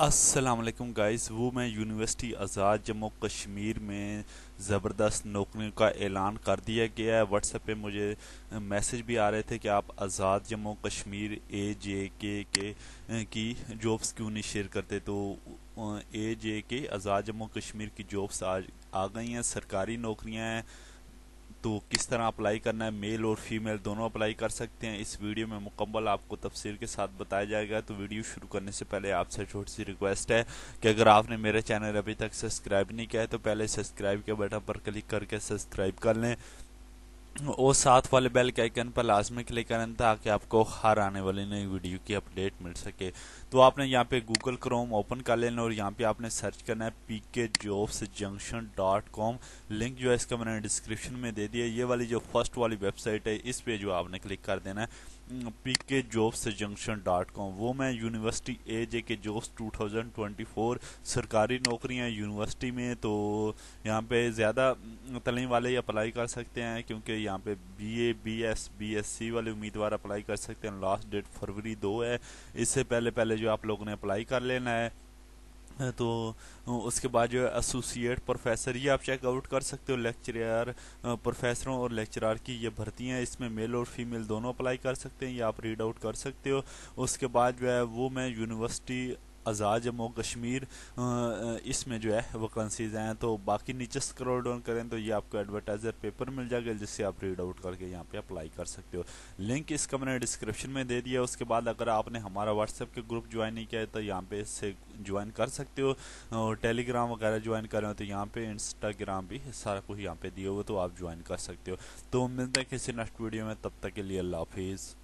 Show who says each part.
Speaker 1: Aslam guys वो मैं university आज़ाद जम्मू कश्मीर में ज़बरदस्त नौकरियों का ऐलान कर दिया गया है व्हाट्सएप पे मुझे मैसेज भी आ रहे थे कि आप आज़ाद जम्मू कश्मीर ए जे के के की जॉब्स क्यों नहीं शेयर करते तो ए जे के आज़ाद जम्मू कश्मीर की जॉब्स आज आ गई हैं सरकारी नौकरियाँ हैं तो किस तरह अप्लाई करना है मेल और फीमेल दोनों अप्लाई कर सकते हैं इस वीडियो में मुकम्मल आपको तफसील के साथ बताया जाएगा तो वीडियो शुरू करने से पहले आपसे छोटी सी रिक्वेस्ट है कि अगर आपने मेरे चैनल अभी तक सब्सक्राइब नहीं किया है तो पहले सब्सक्राइब के बटन पर क्लिक करके सब्सक्राइब कर लें वो साथ वाले बेल के आइकन पर लाजमी क्लिक करें ताकि आपको हर आने वाली नई वीडियो की अपडेट मिल सके तो आपने यहाँ पे गूगल क्रोम ओपन कर लेना और यहाँ पे आपने सर्च करना है P K jobs junction dot com link जो है इसका मैंने डिस्क्रिप्शन में दे दिया ये वाली जो फर्स्ट वाली वेबसाइट है इस पे जो आपने क्लिक कर देना है P K jobs junction dot com वो मैं यूनिवर्सिटी ए जे के जॉब्स फोर सरकारी नौकरियां यूनिवर्सिटी में तो यहाँ पे ज़्यादा हम्म, तलीम वाले अप्लाई कर सकते हैं क्योंकि यहाँ पे B A B S B S C वाले उम्मीदवार अप्लाई कर सकते हैं लास्ट डेट फरवरी दो है इससे पहले पहले जो आप लोगों ने अप्लाई कर लेना है तो उसके बाद जो है एसोसिएट प्रोफेसर ये आप चेकआउट कर सकते हो लेक्चरर प्रोफेसरों और लेक्चरार की ये भर्ती हैं इसमें मेल और फीमेल दोनों अप्लाई कर सकते हैं ये आप रीड आउट कर सकते हो उसके बाद जो है वो मैं यूनिवर्सिटी आज़ाद जम्मू कश्मीर इसमें जो है वैकेंसीज़ हैं तो बाकी नीचे स्क्रॉल डाउन करें तो ये आपको एडवर्टाइज़र पेपर मिल जाएगा जिससे आप रीड आउट करके यहाँ पे अप्लाई कर सकते हो लिंक इसका मैंने डिस्क्रिप्शन में दे दिया उसके बाद अगर आपने हमारा व्हाट्सएप के ग्रुप ज्वाइन नहीं किया है तो यहाँ पे इससे ज्वाइन कर सकते हो और टेलीग्राम वगैरह ज्वाइन कर रहे हो तो यहाँ पे इंस्टाग्राम भी सारा कुछ यहाँ पे दिए हुए तो आप ज्वाइन कर सकते हो तो मिलते हैं किसी नेक्स्ट वीडियो में तब तक के लिए अल्लाह हाफिज़